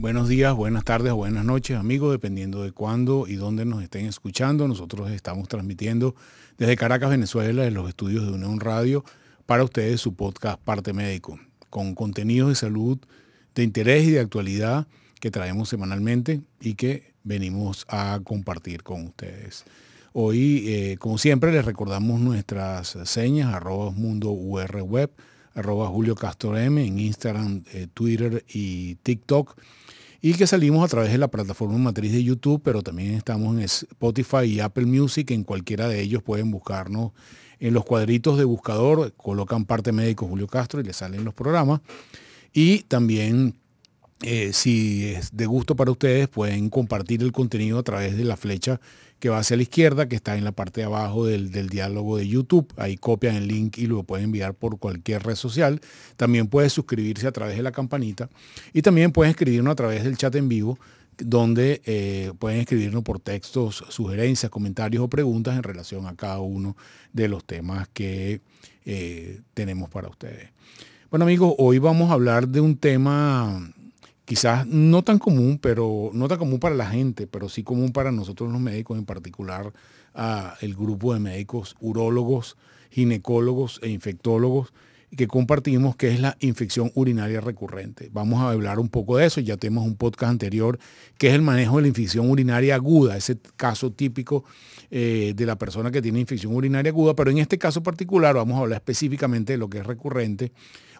Buenos días, buenas tardes buenas noches, amigos, dependiendo de cuándo y dónde nos estén escuchando. Nosotros estamos transmitiendo desde Caracas, Venezuela, en los estudios de Unión Radio, para ustedes su podcast Parte Médico, con contenidos de salud, de interés y de actualidad que traemos semanalmente y que venimos a compartir con ustedes. Hoy, eh, como siempre, les recordamos nuestras señas, arroba mundo web, arroba Julio M en Instagram, eh, Twitter y TikTok y que salimos a través de la plataforma matriz de YouTube, pero también estamos en Spotify y Apple Music. En cualquiera de ellos pueden buscarnos en los cuadritos de buscador, colocan parte médico Julio Castro y le salen los programas. Y también eh, si es de gusto para ustedes, pueden compartir el contenido a través de la flecha que va hacia la izquierda, que está en la parte de abajo del, diálogo de YouTube. Ahí copian el link y lo pueden enviar por cualquier red social. También puedes suscribirse a través de la campanita y también pueden escribirnos a través del chat en vivo donde eh, pueden escribirnos por textos, sugerencias, comentarios o preguntas en relación a cada uno de los temas que eh, tenemos para ustedes. Bueno amigos, hoy vamos a hablar de un tema quizás no tan común, pero no tan común para la gente, pero sí común para nosotros los médicos, en particular el grupo de médicos urólogos, ginecólogos e infectólogos que compartimos, que es la infección urinaria recurrente. Vamos a hablar un poco de eso, ya tenemos un podcast anterior, que es el manejo de la infección urinaria aguda, ese caso típico eh, de la persona que tiene infección urinaria aguda, pero en este caso particular vamos a hablar específicamente de lo que es recurrente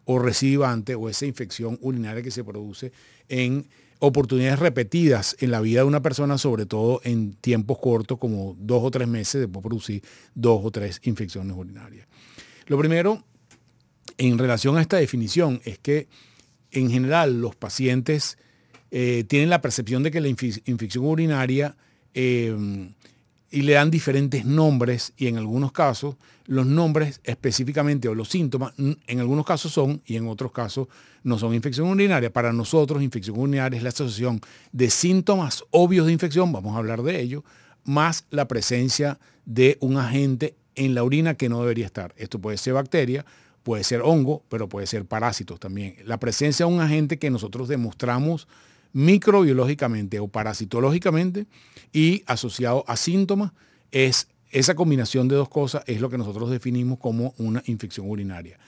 o recidivante o esa infección urinaria que se produce en oportunidades repetidas en la vida de una persona, sobre todo en tiempos cortos como dos o tres meses, después producir dos o tres infecciones urinarias. Lo primero, en relación a esta definición, es que en general los pacientes eh, tienen la percepción de que la infección urinaria eh, y le dan diferentes nombres y en algunos casos los nombres específicamente o los síntomas en algunos casos son y en otros casos no son infección urinaria. Para nosotros infección urinaria es la asociación de síntomas obvios de infección, vamos a hablar de ello, más la presencia de un agente en la orina que no debería estar. Esto puede ser bacteria, puede ser hongo, pero puede ser parásitos también. La presencia de un agente que nosotros demostramos microbiológicamente o parasitológicamente y asociado a síntomas, es esa combinación de dos cosas es lo que nosotros definimos como una infección urinaria.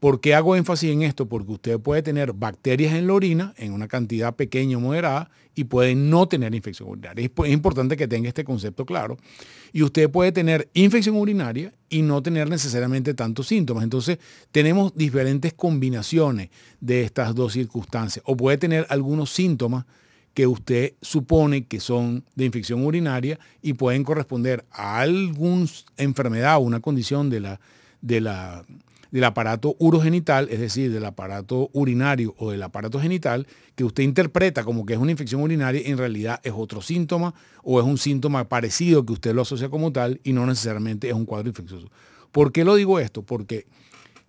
¿Por qué hago énfasis en esto? Porque usted puede tener bacterias en la orina en una cantidad pequeña o moderada y puede no tener infección urinaria. Es importante que tenga este concepto claro. Y usted puede tener infección urinaria y no tener necesariamente tantos síntomas. Entonces, tenemos diferentes combinaciones de estas dos circunstancias. O puede tener algunos síntomas que usted supone que son de infección urinaria y pueden corresponder a alguna enfermedad o una condición de la, de la del aparato urogenital, es decir, del aparato urinario o del aparato genital, que usted interpreta como que es una infección urinaria, en realidad es otro síntoma o es un síntoma parecido que usted lo asocia como tal y no necesariamente es un cuadro infeccioso. ¿Por qué lo digo esto? Porque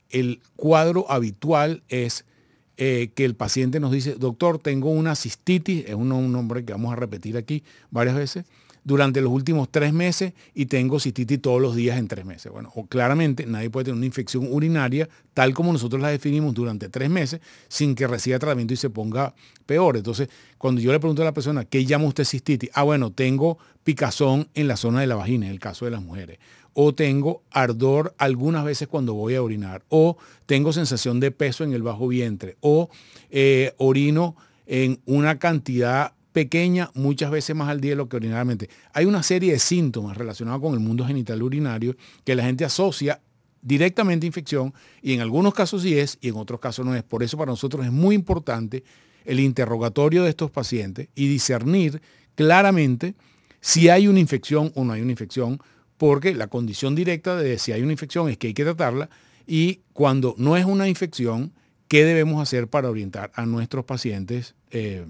el cuadro habitual es eh, que el paciente nos dice, doctor, tengo una cistitis, es un nombre que vamos a repetir aquí varias veces, durante los últimos tres meses y tengo cistitis todos los días en tres meses. Bueno, o claramente nadie puede tener una infección urinaria tal como nosotros la definimos durante tres meses sin que reciba tratamiento y se ponga peor. Entonces, cuando yo le pregunto a la persona, ¿qué llama usted cistitis? Ah, bueno, tengo picazón en la zona de la vagina, en el caso de las mujeres. O tengo ardor algunas veces cuando voy a orinar. O tengo sensación de peso en el bajo vientre. O eh, orino en una cantidad pequeña, muchas veces más al día de lo que ordinariamente. Hay una serie de síntomas relacionados con el mundo genital urinario que la gente asocia directamente a infección y en algunos casos sí es y en otros casos no es. Por eso para nosotros es muy importante el interrogatorio de estos pacientes y discernir claramente si hay una infección o no hay una infección, porque la condición directa de si hay una infección es que hay que tratarla y cuando no es una infección, ¿qué debemos hacer para orientar a nuestros pacientes eh,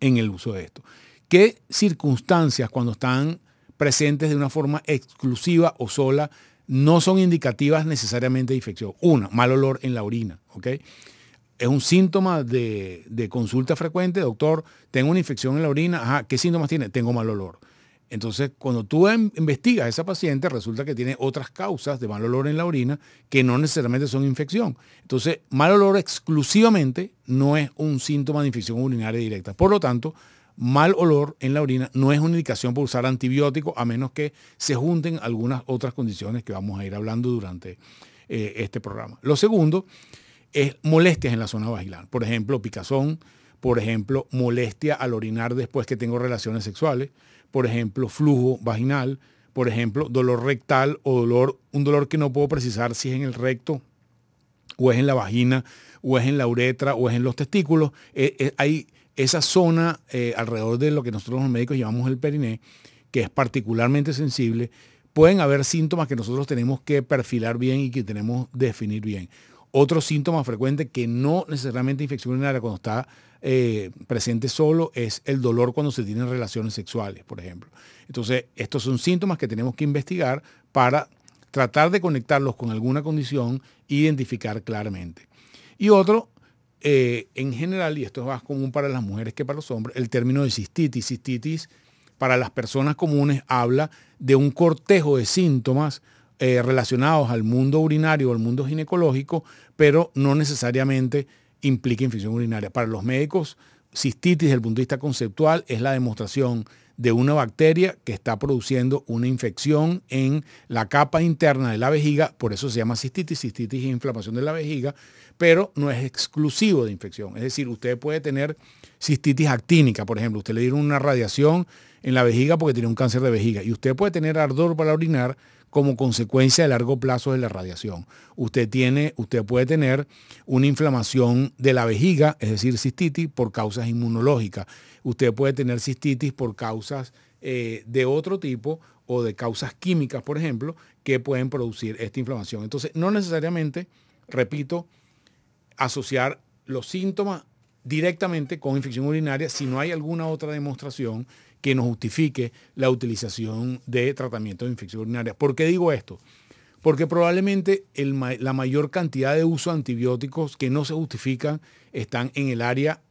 en el uso de esto. ¿Qué circunstancias cuando están presentes de una forma exclusiva o sola no son indicativas necesariamente de infección? Una, mal olor en la orina, ¿ok? Es un síntoma de, consulta frecuente, doctor, tengo una infección en la orina, ¿qué síntomas tiene? Tengo mal olor. Entonces, cuando tú em, investigas a esa paciente, resulta que tiene otras causas de mal olor en la orina que no necesariamente son infección. Entonces, mal olor exclusivamente no es un síntoma de infección urinaria directa. Por lo tanto, mal olor en la orina no es una indicación por usar antibiótico a menos que se junten algunas otras condiciones que vamos a ir hablando durante eh, este programa. Lo segundo es molestias en la zona vaginal. Por ejemplo, picazón, por ejemplo, molestia al orinar después que tengo relaciones sexuales. Por ejemplo, flujo vaginal. Por ejemplo, dolor rectal o dolor, un dolor que no puedo precisar si es en el recto o es en la vagina o es en la uretra o es en los testículos. Eh, eh, hay esa zona eh, alrededor de lo que nosotros los médicos llamamos el periné, que es particularmente sensible. Pueden haber síntomas que nosotros tenemos que perfilar bien y que tenemos que definir bien. Otro síntoma frecuente que no necesariamente infección urinaria cuando está eh, presente solo es el dolor cuando se tienen relaciones sexuales, por ejemplo. Entonces, estos son síntomas que tenemos que investigar para tratar de conectarlos con alguna condición e identificar claramente. Y otro, eh, en general, y esto es más común para las mujeres que para los hombres, el término de cistitis. Cistitis para las personas comunes habla de un cortejo de síntomas eh, relacionados al mundo urinario o al mundo ginecológico, pero no necesariamente implica infección urinaria. Para los médicos, cistitis desde el punto de vista conceptual es la demostración de una bacteria que está produciendo una infección en la capa interna de la vejiga, por eso se llama cistitis, cistitis es inflamación de la vejiga, pero no es exclusivo de infección. Es decir, usted puede tener cistitis actínica, por ejemplo, usted le dieron una radiación en la vejiga porque tiene un cáncer de vejiga y usted puede tener ardor para orinar, como consecuencia de largo plazo de la radiación. Usted, tiene, usted puede tener una inflamación de la vejiga, es decir, cistitis, por causas inmunológicas. Usted puede tener cistitis por causas eh, de otro tipo o de causas químicas, por ejemplo, que pueden producir esta inflamación. Entonces, no necesariamente, repito, asociar los síntomas directamente con infección urinaria si no hay alguna otra demostración que nos justifique la utilización de tratamientos de infección urinaria. ¿Por qué digo esto? Porque probablemente la mayor cantidad de uso antibióticos que no se justifican están en el área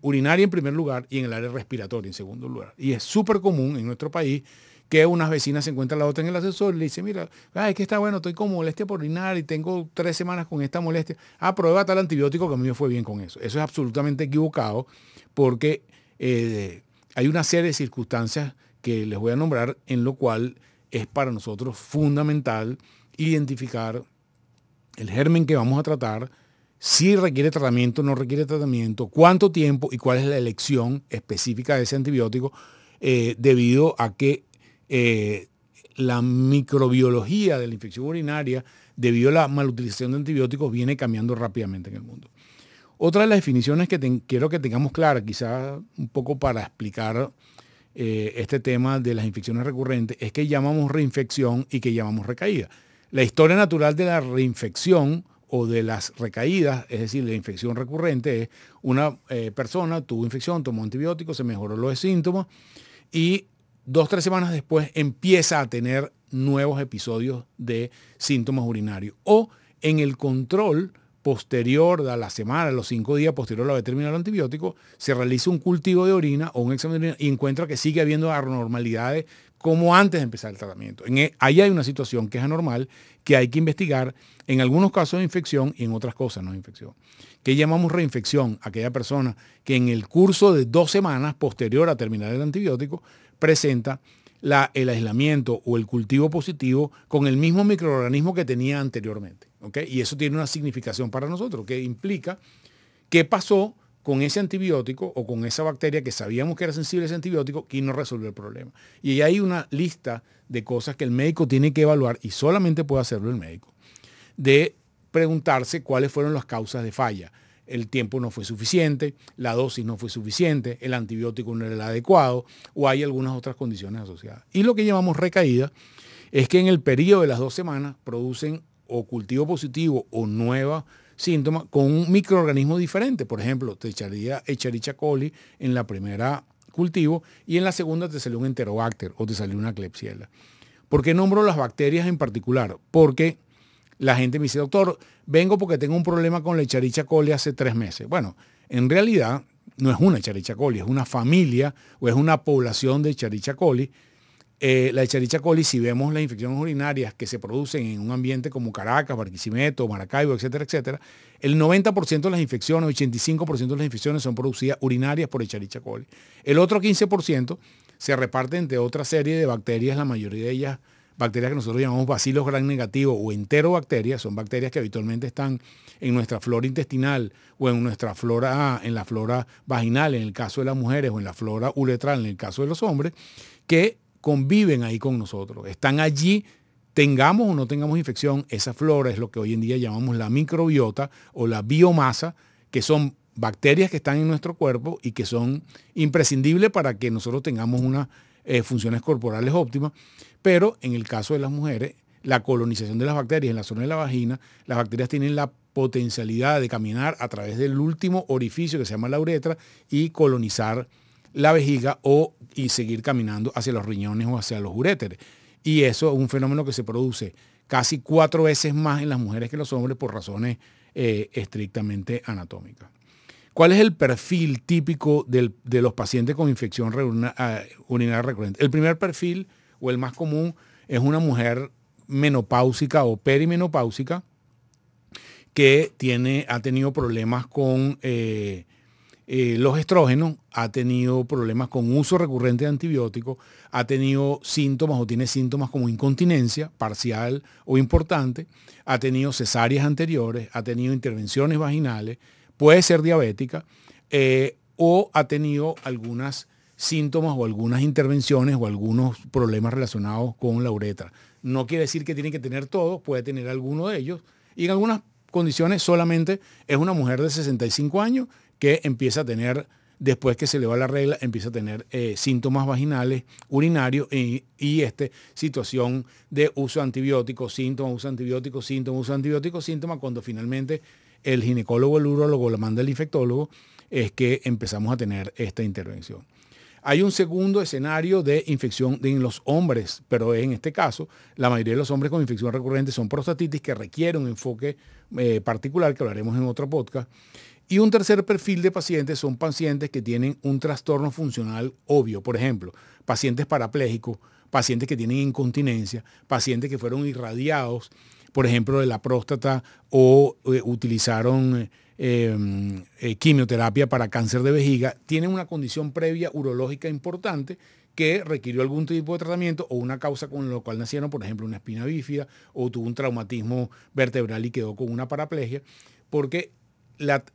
urinaria en primer lugar y en el área respiratoria en segundo lugar. Y es súper común en nuestro país que unas vecinas se encuentran la otra en el asesor y le dice, mira, es que está bueno, estoy con molestia por urinar y tengo tres semanas con esta molestia. Ah, prueba tal antibiótico que a mí me fue bien con eso. Eso es absolutamente equivocado porque eh, hay una serie de circunstancias que les voy a nombrar en lo cual es para nosotros fundamental identificar el germen que vamos a tratar, si requiere tratamiento, no requiere tratamiento, cuánto tiempo y cuál es la elección específica de ese antibiótico, eh, debido a que eh, la microbiología de la infección urinaria, debido a la malutilización de antibióticos, viene cambiando rápidamente en el mundo. Otra de las definiciones que quiero que tengamos clara, quizá un poco para explicar eh, este tema de las infecciones recurrentes, es que llamamos reinfección y que llamamos recaída. La historia natural de la reinfección o de las recaídas, es decir, la infección recurrente, es una eh, persona tuvo infección, tomó antibióticos, se mejoró los síntomas y dos, tres semanas después empieza a tener nuevos episodios de síntomas urinarios. O en el control posterior a la semana, a los cinco días posterior a la terminado el antibiótico, se realiza un cultivo de orina o un examen de orina y encuentra que sigue habiendo anormalidades como antes de empezar el tratamiento. E, ahí hay una situación que es anormal, que hay que investigar en algunos casos de infección y en otras cosas no de infección. ¿Qué llamamos reinfección? Aquella persona que en el curso de dos semanas posterior a terminar el antibiótico presenta el aislamiento o el cultivo positivo con el mismo microorganismo que tenía anteriormente. Y eso tiene una significación para nosotros, que implica qué pasó con ese antibiótico o con esa bacteria que sabíamos que era sensible a ese antibiótico y no resolvió el problema. Y hay una lista de cosas que el médico tiene que evaluar y solamente puede hacerlo el médico, de preguntarse cuáles fueron las causas de falla. El tiempo no fue suficiente, la dosis no fue suficiente, el antibiótico no era el adecuado o hay algunas otras condiciones asociadas. Y lo que llamamos recaída es que en el periodo de las dos semanas producen o cultivo positivo o nueva síntoma con un microorganismo diferente. Por ejemplo, te echaría coli en la primera cultivo y en la segunda te salió un enterobacter o te salió una Klebsiella. ¿Por qué nombro las bacterias en particular? Porque la gente me dice, doctor, vengo porque tengo un problema con la echarichacoli coli hace tres meses. Bueno, en realidad no es una echarichacoli, coli, es una familia o es una población de echarichacoli. coli eh, la Echarichia coli, si vemos las infecciones urinarias que se producen en un ambiente como Caracas, Barquisimeto, Maracaibo, etcétera, etcétera, el 90% de las infecciones, 85% de las infecciones son producidas urinarias por Echarichia coli. El otro 15% se reparte entre otra serie de bacterias, la mayoría de ellas bacterias que nosotros llamamos bacilos gran negativo o enterobacterias, son bacterias que habitualmente están en nuestra flora intestinal o en nuestra flora, en la flora vaginal en el caso de las mujeres o en la flora uretral en el caso de los hombres, que conviven ahí con nosotros, están allí tengamos o no tengamos infección, esa flora es lo que hoy en día llamamos la microbiota o la biomasa, que son bacterias que están en nuestro cuerpo y que son imprescindibles para que nosotros tengamos unas eh, funciones corporales óptimas. Pero en el caso de las mujeres, la colonización de las bacterias en la zona de la vagina, las bacterias tienen la potencialidad de caminar a través del último orificio que se llama la uretra y colonizar la vejiga o, y seguir caminando hacia los riñones o hacia los uréteres. Y eso es un fenómeno que se produce casi cuatro veces más en las mujeres que en los hombres por razones eh, estrictamente anatómicas. ¿Cuál es el perfil típico de los pacientes con infección eh, urinaria recurrente? El primer perfil o el más común es una mujer menopáusica o perimenopáusica que tiene, ha tenido problemas con eh, eh, los estrógenos, ha tenido problemas con uso recurrente de antibióticos, ha tenido síntomas o tiene síntomas como incontinencia parcial o importante, ha tenido cesáreas anteriores, ha tenido intervenciones vaginales, puede ser diabética eh, o ha tenido algunas síntomas o algunas intervenciones o algunos problemas relacionados con la uretra. No quiere decir que tiene que tener todos, puede tener alguno de ellos y en algunas condiciones solamente es una mujer de 65 años que empieza a tener, después que se le va la regla, empieza a tener eh, síntomas vaginales, urinarios y, este, situación de uso antibiótico, síntoma, uso antibiótico, síntoma, uso antibiótico, síntoma, cuando finalmente el ginecólogo, el urologo, la manda el infectólogo, es que empezamos a tener esta intervención. Hay un segundo escenario de infección en los hombres, pero en este caso, la mayoría de los hombres con infección recurrente son prostatitis que requieren un enfoque eh, particular, que hablaremos en otro podcast. Y un tercer perfil de pacientes son pacientes que tienen un trastorno funcional obvio, por ejemplo, pacientes parapléjicos, pacientes que tienen incontinencia, pacientes que fueron irradiados, por ejemplo, de la próstata o eh, utilizaron eh, eh, quimioterapia para cáncer de vejiga, tienen una condición previa urológica importante que requirió algún tipo de tratamiento o una causa con la cual nacieron, por ejemplo, una espina bífida o tuvo un traumatismo vertebral y quedó con una paraplegia, porque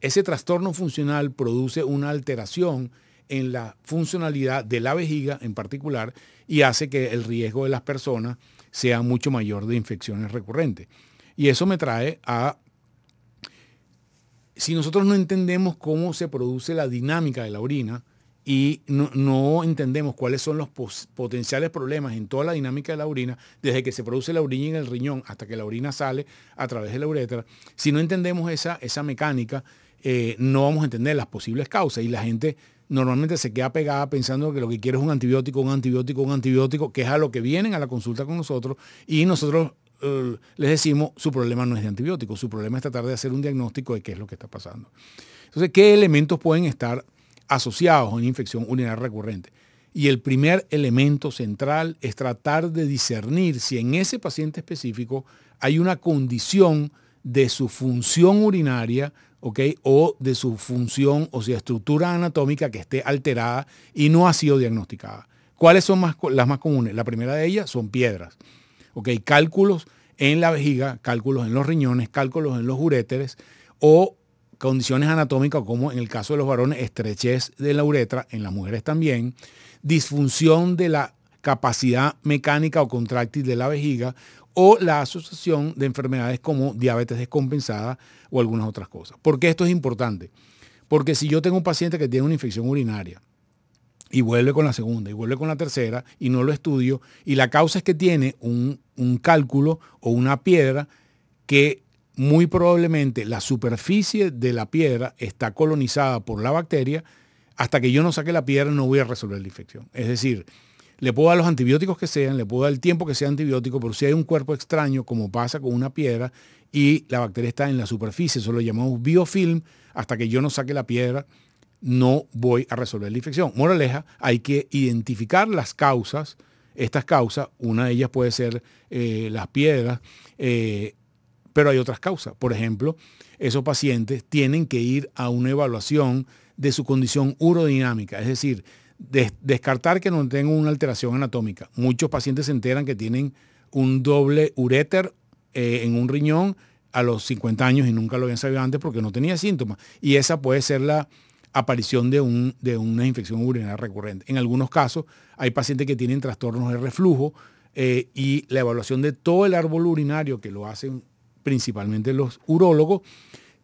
ese trastorno funcional produce una alteración en la funcionalidad de la vejiga en particular y hace que el riesgo de las personas sea mucho mayor de infecciones recurrentes. Y eso me trae a, si nosotros no entendemos cómo se produce la dinámica de la orina, y no, entendemos cuáles son los potenciales problemas en toda la dinámica de la orina, desde que se produce la orina en el riñón hasta que la orina sale a través de la uretra, si no entendemos esa, esa mecánica, eh, no vamos a entender las posibles causas y la gente normalmente se queda pegada pensando que lo que quiere es un antibiótico, un antibiótico, un antibiótico, que es a lo que vienen a la consulta con nosotros y nosotros eh, les decimos su problema no es de antibiótico, su problema es tratar de hacer un diagnóstico de qué es lo que está pasando. Entonces, ¿qué elementos pueden estar asociados a una infección urinaria recurrente. Y el primer elemento central es tratar de discernir si en ese paciente específico hay una condición de su función urinaria ¿ok? o de su función o sea estructura anatómica que esté alterada y no ha sido diagnosticada. ¿Cuáles son las más comunes? La primera de ellas son piedras. Cálculos en la vejiga, cálculos en los riñones, cálculos en los uréteres o condiciones anatómicas como en el caso de los varones, estrechez de la uretra, en las mujeres también, disfunción de la capacidad mecánica o contractil de la vejiga o la asociación de enfermedades como diabetes descompensada o algunas otras cosas. ¿Por qué esto es importante? Porque si yo tengo un paciente que tiene una infección urinaria y vuelve con la segunda y vuelve con la tercera y no lo estudio y la causa es que tiene un, un cálculo o una piedra que muy probablemente la superficie de la piedra está colonizada por la bacteria. Hasta que yo no saque la piedra no voy a resolver la infección. Es decir, le puedo dar los antibióticos que sean, le puedo dar el tiempo que sea antibiótico, pero si hay un cuerpo extraño, como pasa con una piedra, y la bacteria está en la superficie, eso lo llamamos biofilm, hasta que yo no saque la piedra, no voy a resolver la infección. Moraleja, hay que identificar las causas, estas causas, una de ellas puede ser eh, las piedras, eh, pero hay otras causas. Por ejemplo, esos pacientes tienen que ir a una evaluación de su condición urodinámica, es decir, descartar que no tengan una alteración anatómica. Muchos pacientes se enteran que tienen un doble uréter eh, en un riñón a los 50 años y nunca lo habían sabido antes porque no tenía síntomas. Y esa puede ser la aparición de, un, de una infección urinaria recurrente. En algunos casos hay pacientes que tienen trastornos de reflujo eh, y la evaluación de todo el árbol urinario que lo hacen principalmente los urólogos,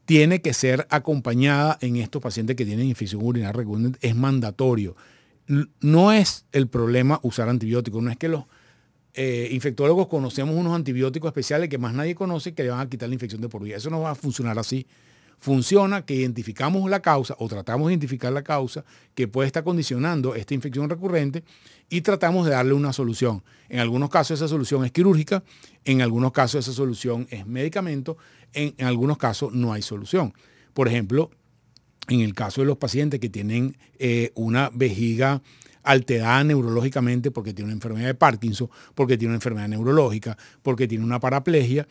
tiene que ser acompañada en estos pacientes que tienen infección urinaria recurrente, es mandatorio. No es el problema usar antibióticos, no es que los eh, infectólogos conocemos unos antibióticos especiales que más nadie conoce que le van a quitar la infección de por vida. Eso no va a funcionar así funciona que identificamos la causa o tratamos de identificar la causa que puede estar condicionando esta infección recurrente y tratamos de darle una solución. En algunos casos esa solución es quirúrgica, en algunos casos esa solución es medicamento, en, algunos casos no hay solución. Por ejemplo, en el caso de los pacientes que tienen eh, una vejiga alterada neurológicamente porque tiene una enfermedad de Parkinson, porque tiene una enfermedad neurológica, porque tiene una paraplegia,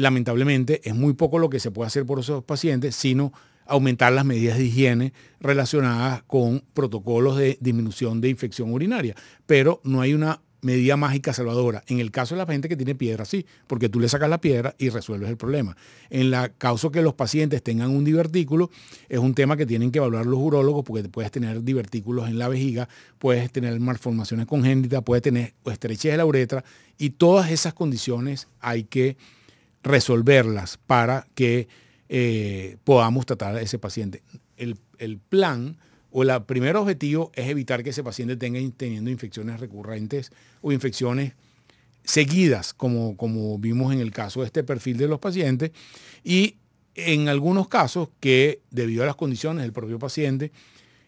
lamentablemente es muy poco lo que se puede hacer por esos pacientes, sino aumentar las medidas de higiene relacionadas con protocolos de disminución de infección urinaria. Pero no hay una medida mágica salvadora. En el caso de la gente que tiene piedra, sí, porque tú le sacas la piedra y resuelves el problema. En la causa que los pacientes tengan un divertículo, es un tema que tienen que evaluar los urólogos porque puedes tener divertículos en la vejiga, puedes tener malformaciones congénitas, puedes tener estrechez de la uretra y todas esas condiciones hay que resolverlas para que eh, podamos tratar a ese paciente. El, plan o el primer objetivo es evitar que ese paciente tenga teniendo infecciones recurrentes o infecciones seguidas, como, como vimos en el caso de este perfil de los pacientes, y en algunos casos que debido a las condiciones del propio paciente,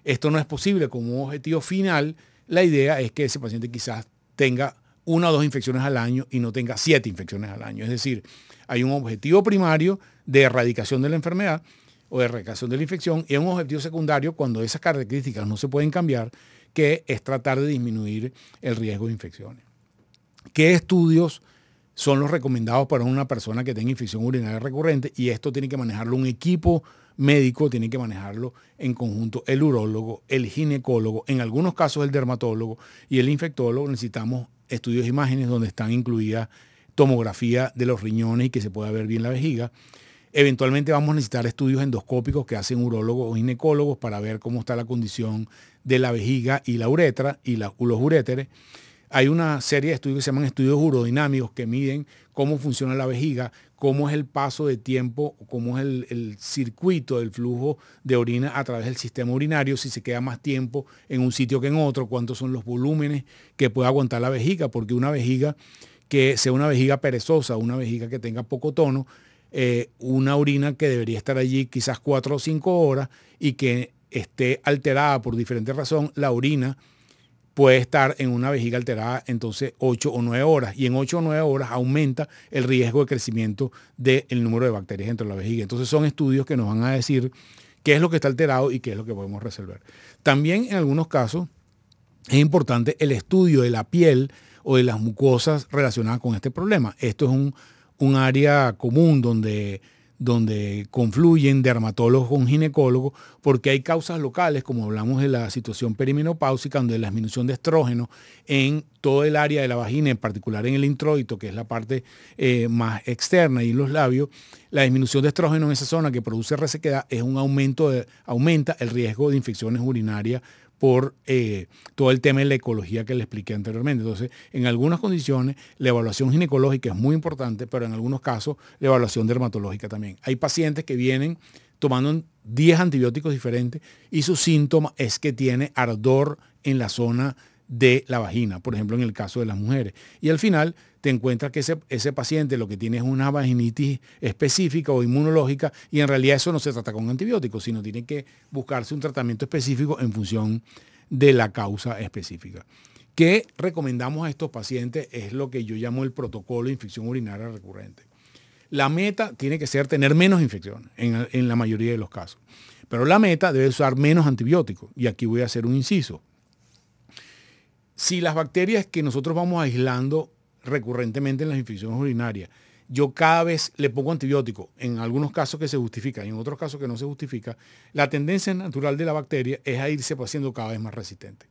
esto no es posible como objetivo final, la idea es que ese paciente quizás tenga una o dos infecciones al año y no tenga siete infecciones al año. Es decir, hay un objetivo primario de erradicación de la enfermedad o de erradicación de la infección y un objetivo secundario cuando esas características no se pueden cambiar, que es tratar de disminuir el riesgo de infecciones. ¿Qué estudios son los recomendados para una persona que tenga infección urinaria recurrente? Y esto tiene que manejarlo un equipo médico tiene que manejarlo en conjunto el urólogo, el ginecólogo, en algunos casos el dermatólogo y el infectólogo. Necesitamos estudios de imágenes donde están incluidas tomografía de los riñones y que se pueda ver bien la vejiga. Eventualmente vamos a necesitar estudios endoscópicos que hacen urólogos o ginecólogos para ver cómo está la condición de la vejiga y la uretra y los uréteres. Hay una serie de estudios que se llaman estudios urodinámicos que miden cómo funciona la vejiga, cómo es el paso de tiempo, cómo es el, circuito del flujo de orina a través del sistema urinario, si se queda más tiempo en un sitio que en otro, cuántos son los volúmenes que puede aguantar la vejiga, porque una vejiga que sea una vejiga perezosa, una vejiga que tenga poco tono, eh, una orina que debería estar allí quizás cuatro o cinco horas y que esté alterada por diferente razón, la orina puede estar en una vejiga alterada entonces 8 o 9 horas. Y en 8 o 9 horas aumenta el riesgo de crecimiento del número de bacterias dentro de la vejiga. Entonces son estudios que nos van a decir qué es lo que está alterado y qué es lo que podemos resolver. También en algunos casos es importante el estudio de la piel o de las mucosas relacionadas con este problema. Esto es un, un área común donde donde confluyen dermatólogos con ginecólogos, porque hay causas locales, como hablamos de la situación perimenopáusica, donde la disminución de estrógeno en todo el área de la vagina, en particular en el introito, que es la parte eh, más externa y en los labios, la disminución de estrógeno en esa zona que produce resequedad es un aumento aumenta el riesgo de infecciones urinarias por eh, todo el tema de la ecología que le expliqué anteriormente. Entonces, en algunas condiciones, la evaluación ginecológica es muy importante, pero en algunos casos, la evaluación dermatológica también. Hay pacientes que vienen tomando 10 antibióticos diferentes y su síntoma es que tiene ardor en la zona de la vagina, por ejemplo, en el caso de las mujeres. Y al final te encuentras que ese, paciente lo que tiene es una vaginitis específica o inmunológica y en realidad eso no se trata con antibióticos, sino tiene que buscarse un tratamiento específico en función de la causa específica. ¿Qué recomendamos a estos pacientes? Es lo que yo llamo el protocolo de infección urinaria recurrente. La meta tiene que ser tener menos infecciones en, en la mayoría de los casos. Pero la meta debe usar menos antibióticos. Y aquí voy a hacer un inciso si las bacterias que nosotros vamos aislando recurrentemente en las infecciones urinarias, yo cada vez le pongo antibiótico, en algunos casos que se justifica y en otros casos que no se justifica, la tendencia natural de la bacteria es a irse pues, haciendo cada vez más resistente.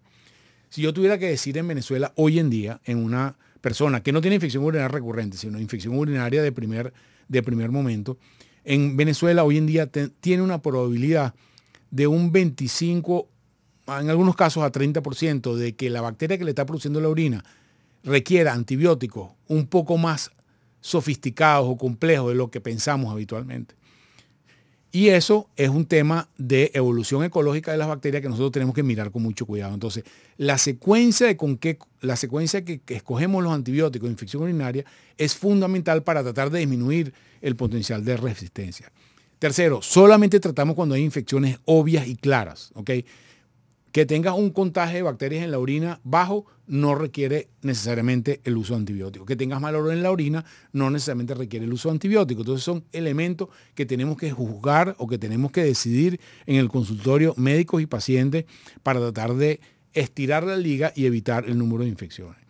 Si yo tuviera que decir en Venezuela hoy en día, en una persona que no tiene infección urinaria recurrente, sino infección urinaria de primer, de primer momento, en Venezuela hoy en día tiene una probabilidad de un 25 en algunos casos a 30% de que la bacteria que le está produciendo la orina requiera antibióticos un poco más sofisticados o complejos de lo que pensamos habitualmente. Y eso es un tema de evolución ecológica de las bacterias que nosotros tenemos que mirar con mucho cuidado. Entonces, la secuencia, de con que, la secuencia escogemos los antibióticos de infección urinaria es fundamental para tratar de disminuir el potencial de resistencia. Tercero, solamente tratamos cuando hay infecciones obvias y claras. ¿okay? Que tengas un contagio de bacterias en la orina bajo no requiere necesariamente el uso antibiótico. Que tengas mal olor en la orina no necesariamente requiere el uso antibiótico. Entonces son elementos que tenemos que juzgar o que tenemos que decidir en el consultorio médicos y pacientes para tratar de estirar la liga y evitar el número de infecciones.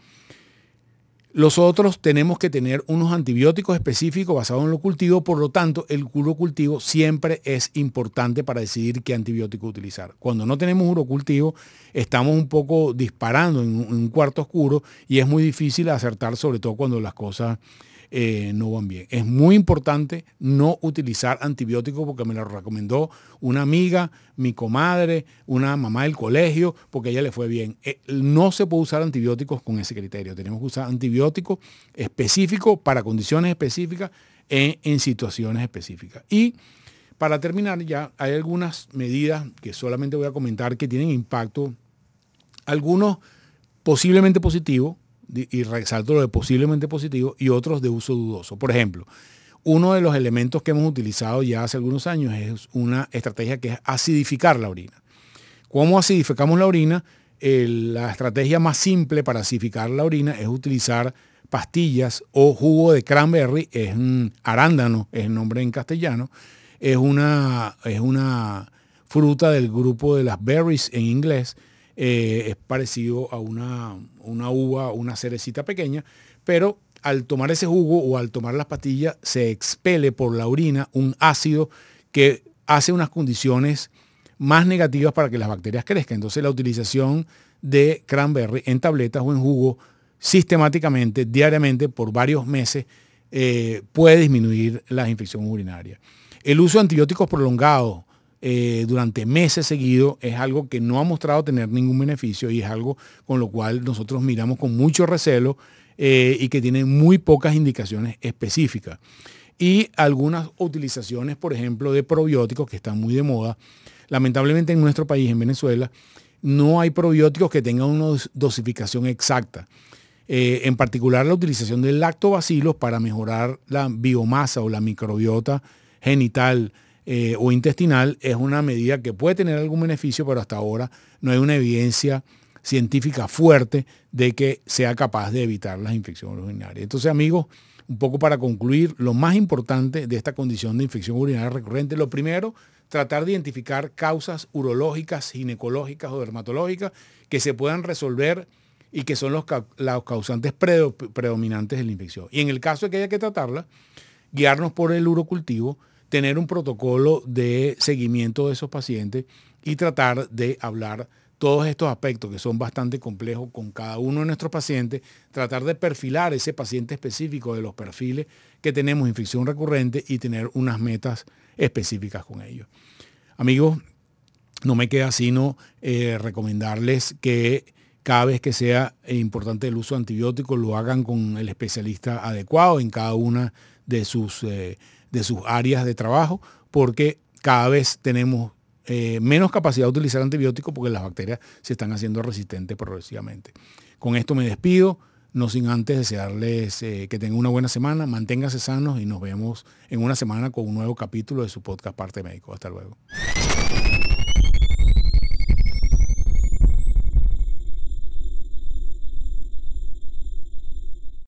Los otros tenemos que tener unos antibióticos específicos basados en lo cultivo por lo tanto, el cultivo siempre es importante para decidir qué antibiótico utilizar. Cuando no tenemos cultivo, estamos un poco disparando en un cuarto oscuro y es muy difícil acertar, sobre todo cuando las cosas eh, no van bien. Es muy importante no utilizar antibióticos porque me lo recomendó una amiga, mi comadre, una mamá del colegio, porque a ella le fue bien. Eh, no se puede usar antibióticos con ese criterio. Tenemos que usar antibióticos específicos para condiciones específicas e en situaciones específicas. Y para terminar ya, hay algunas medidas que solamente voy a comentar que tienen impacto, algunos posiblemente positivos, y resalto lo de posiblemente positivo, y otros de uso dudoso. Por ejemplo, uno de los elementos que hemos utilizado ya hace algunos años es una estrategia que es acidificar la orina. ¿Cómo acidificamos la orina? la estrategia más simple para acidificar la orina es utilizar pastillas o jugo de cranberry, es un arándano, es el nombre en castellano, es una, es una fruta del grupo de las berries en inglés, eh, es parecido a una, una uva, una cerecita pequeña, pero al tomar ese jugo o al tomar las pastillas se expele por la orina un ácido que hace unas condiciones más negativas para que las bacterias crezcan. Entonces la utilización de cranberry en tabletas o en jugo sistemáticamente, diariamente, por varios meses, eh, puede disminuir la infección urinaria. El uso de antibióticos prolongados, eh, durante meses seguidos es algo que no ha mostrado tener ningún beneficio y es algo con lo cual nosotros miramos con mucho recelo eh, y que tiene muy pocas indicaciones específicas. Y algunas utilizaciones, por ejemplo, de probióticos que están muy de moda. Lamentablemente en nuestro país, en Venezuela, no hay probióticos que tengan una dosificación exacta. Eh, en particular la utilización de lactobacilos para mejorar la biomasa o la microbiota genital eh, o intestinal es una medida que puede tener algún beneficio, pero hasta ahora no hay una evidencia científica fuerte de que sea capaz de evitar las infecciones urinarias. Entonces, amigos, un poco para concluir, lo más importante de esta condición de infección urinaria recurrente, lo primero, tratar de identificar causas urológicas, ginecológicas o dermatológicas que se puedan resolver y que son los, los causantes predominantes de la infección. Y en el caso de que haya que tratarla, guiarnos por el urocultivo, tener un protocolo de seguimiento de esos pacientes y tratar de hablar todos estos aspectos que son bastante complejos con cada uno de nuestros pacientes, tratar de perfilar ese paciente específico de los perfiles que tenemos infección recurrente y tener unas metas específicas con ellos. Amigos, no me queda sino eh, recomendarles que cada vez que sea importante el uso antibiótico, lo hagan con el especialista adecuado en cada una de sus eh, de sus áreas de trabajo, porque cada vez tenemos eh, menos capacidad de utilizar antibióticos porque las bacterias se están haciendo resistentes progresivamente. Con esto me despido, no sin antes desearles eh, que tengan una buena semana, manténganse sanos y nos vemos en una semana con un nuevo capítulo de su podcast Parte Médico. Hasta luego.